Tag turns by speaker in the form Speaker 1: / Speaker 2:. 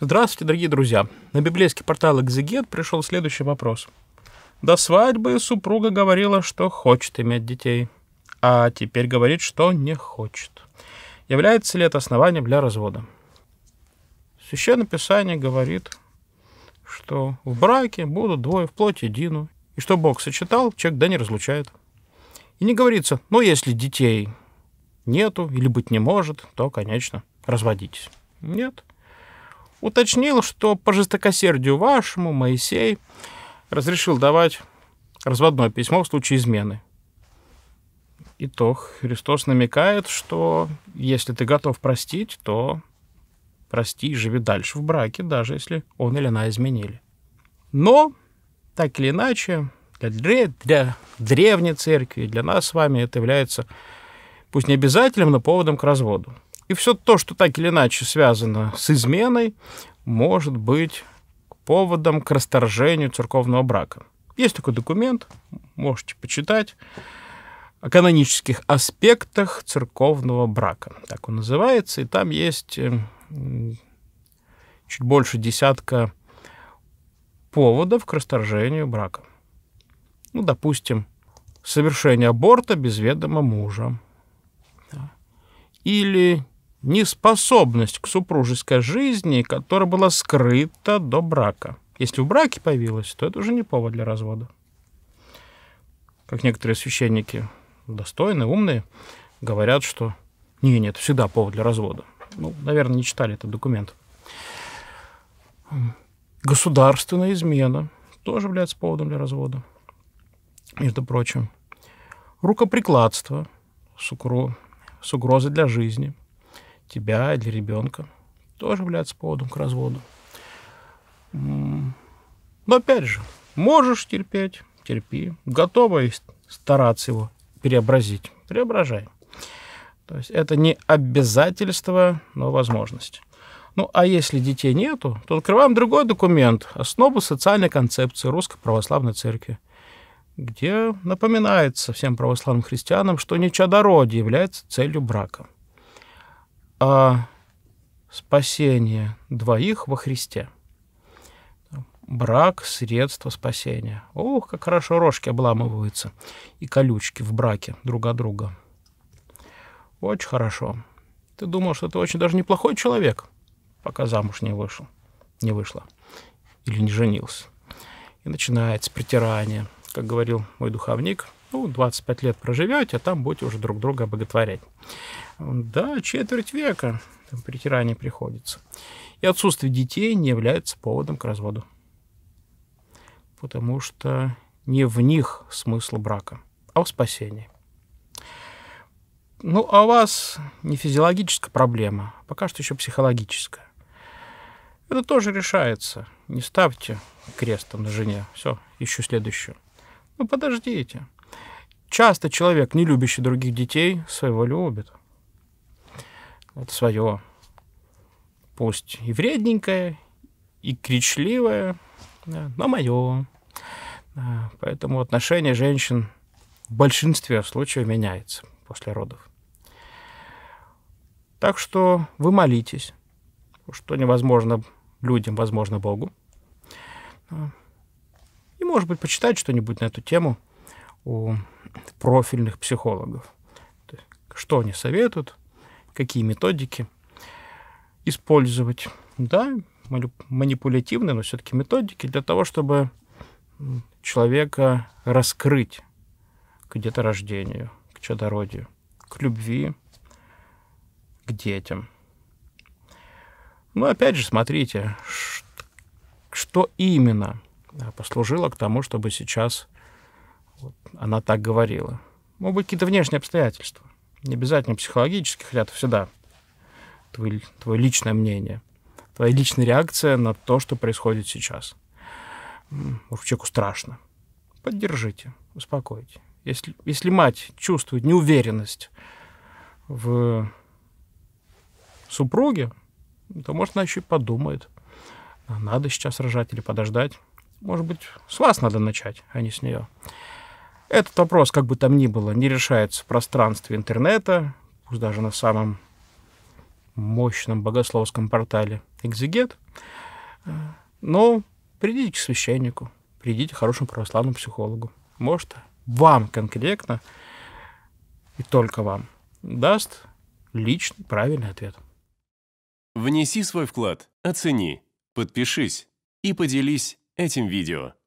Speaker 1: Здравствуйте, дорогие друзья. На библейский портал «Экзегет» пришел следующий вопрос. До свадьбы супруга говорила, что хочет иметь детей, а теперь говорит, что не хочет. Является ли это основанием для развода? Священное Писание говорит, что в браке будут двое в плоти дину, и что Бог сочетал, человек да не разлучает. И не говорится, ну, если детей нету или быть не может, то, конечно, разводитесь. Нет уточнил, что по жестокосердию вашему Моисей разрешил давать разводное письмо в случае измены. Итог. Христос намекает, что если ты готов простить, то прости и живи дальше в браке, даже если он или она изменили. Но, так или иначе, для, для древней церкви, для нас с вами это является пусть не обязательным, но поводом к разводу. И все то, что так или иначе связано с изменой, может быть поводом к расторжению церковного брака. Есть такой документ, можете почитать, о канонических аспектах церковного брака. Так он называется, и там есть э, чуть больше десятка поводов к расторжению брака. Ну, допустим, совершение аборта без ведома мужа. Или неспособность к супружеской жизни, которая была скрыта до брака. Если в браке появилась, то это уже не повод для развода. Как некоторые священники достойные, умные, говорят, что не, нет, всегда повод для развода. Ну, наверное, не читали этот документ. Государственная измена тоже является поводом для развода, между прочим. Рукоприкладство с, угро... с угрозой для жизни – тебя или ребенка, тоже является поводом к разводу. Но опять же, можешь терпеть, терпи. готова стараться его преобразить, преображай. То есть это не обязательство, но возможность. Ну, а если детей нету, то открываем другой документ, основу социальной концепции Русской Православной Церкви, где напоминается всем православным христианам, что нечадородие является целью брака – а спасение двоих во Христе. Брак – средство спасения. Ох, как хорошо рожки обламываются и колючки в браке друг от друга. Очень хорошо. Ты думал, что ты очень даже неплохой человек, пока замуж не вышел, не вышла или не женился. И начинается притирание, как говорил мой духовник – ну, 25 лет проживете, а там будете уже друг друга боготворять. Да, четверть века там притирание приходится. И отсутствие детей не является поводом к разводу. Потому что не в них смысл брака, а в спасении. Ну, а у вас не физиологическая проблема, а пока что еще психологическая. Это тоже решается. Не ставьте крестом на жене. Все, ищу следующую. Ну, подождите. Часто человек, не любящий других детей, своего любит. Вот свое, пусть и вредненькое, и кричливое, да, но мое. Да, поэтому отношение женщин в большинстве случаев меняется после родов. Так что вы молитесь, что невозможно людям, возможно Богу. И, может быть, почитать что-нибудь на эту тему у профильных психологов. Что они советуют, какие методики использовать. Да, манипулятивные, но все-таки методики для того, чтобы человека раскрыть к деторождению, к чадородию, к любви, к детям. Ну, опять же, смотрите, что именно послужило к тому, чтобы сейчас вот. Она так говорила. Могут быть какие-то внешние обстоятельства. Не обязательно психологических, ряд всегда твой, твое личное мнение, твоя личная реакция на то, что происходит сейчас. Может, человеку страшно. Поддержите, успокойте. Если, если мать чувствует неуверенность в супруге, то, может, она еще и подумает, надо сейчас рожать или подождать. Может быть, с вас надо начать, а не с нее. Этот вопрос, как бы там ни было, не решается в пространстве интернета, пусть даже на самом мощном богословском портале «Экзегет». Но придите к священнику, придите к хорошему православному психологу. Может, вам конкретно и только вам даст личный правильный ответ. Внеси свой вклад, оцени, подпишись и поделись этим видео.